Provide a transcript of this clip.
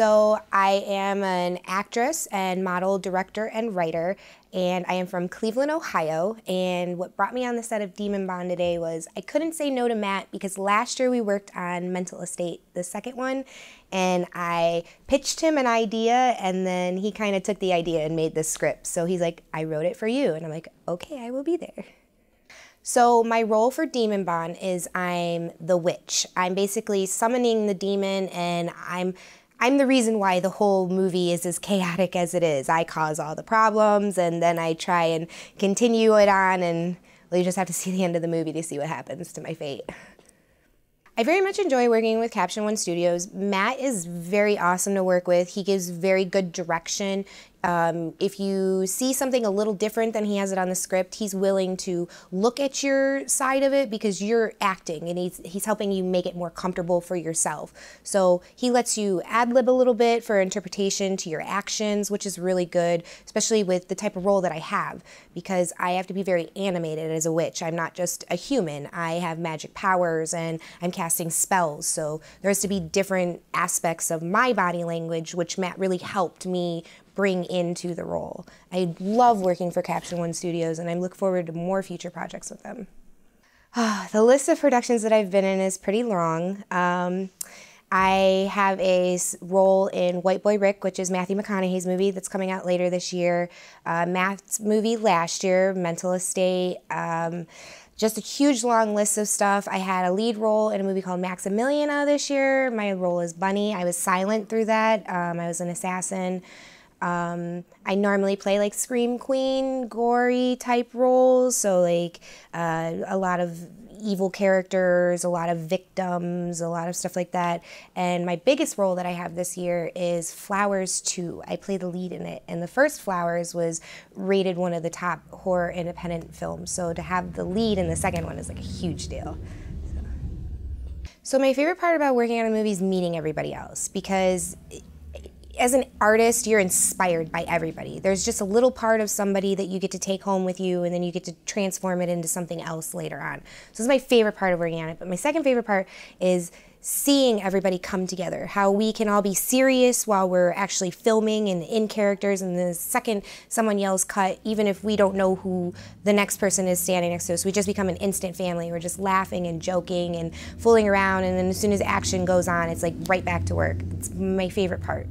So I am an actress and model, director, and writer, and I am from Cleveland, Ohio. And what brought me on the set of Demon Bond today was I couldn't say no to Matt because last year we worked on Mental Estate, the second one, and I pitched him an idea, and then he kind of took the idea and made this script. So he's like, I wrote it for you. And I'm like, okay, I will be there. So my role for Demon Bond is I'm the witch. I'm basically summoning the demon and I'm I'm the reason why the whole movie is as chaotic as it is. I cause all the problems and then I try and continue it on and well, you just have to see the end of the movie to see what happens to my fate. I very much enjoy working with Caption One Studios. Matt is very awesome to work with. He gives very good direction um, if you see something a little different than he has it on the script, he's willing to look at your side of it because you're acting and he's, he's helping you make it more comfortable for yourself. So he lets you ad lib a little bit for interpretation to your actions, which is really good, especially with the type of role that I have because I have to be very animated as a witch. I'm not just a human, I have magic powers and I'm casting spells. So there has to be different aspects of my body language, which Matt really helped me bring into the role. I love working for Caption One Studios and I look forward to more future projects with them. Oh, the list of productions that I've been in is pretty long. Um, I have a role in White Boy Rick, which is Matthew McConaughey's movie that's coming out later this year. Uh, Matt's movie last year, Mental Estate. Um, just a huge long list of stuff. I had a lead role in a movie called Maximiliana this year. My role is Bunny. I was silent through that. Um, I was an assassin. Um, I normally play like scream queen, gory type roles, so like uh, a lot of evil characters, a lot of victims, a lot of stuff like that. And my biggest role that I have this year is Flowers 2. I play the lead in it. And the first Flowers was rated one of the top horror independent films. So to have the lead in the second one is like a huge deal. So, so my favorite part about working on a movie is meeting everybody else because as an artist, you're inspired by everybody. There's just a little part of somebody that you get to take home with you, and then you get to transform it into something else later on. So this is my favorite part of working on it. But my second favorite part is seeing everybody come together, how we can all be serious while we're actually filming and in characters. And the second someone yells cut, even if we don't know who the next person is standing next to us, we just become an instant family. We're just laughing and joking and fooling around. And then as soon as action goes on, it's like right back to work. It's my favorite part.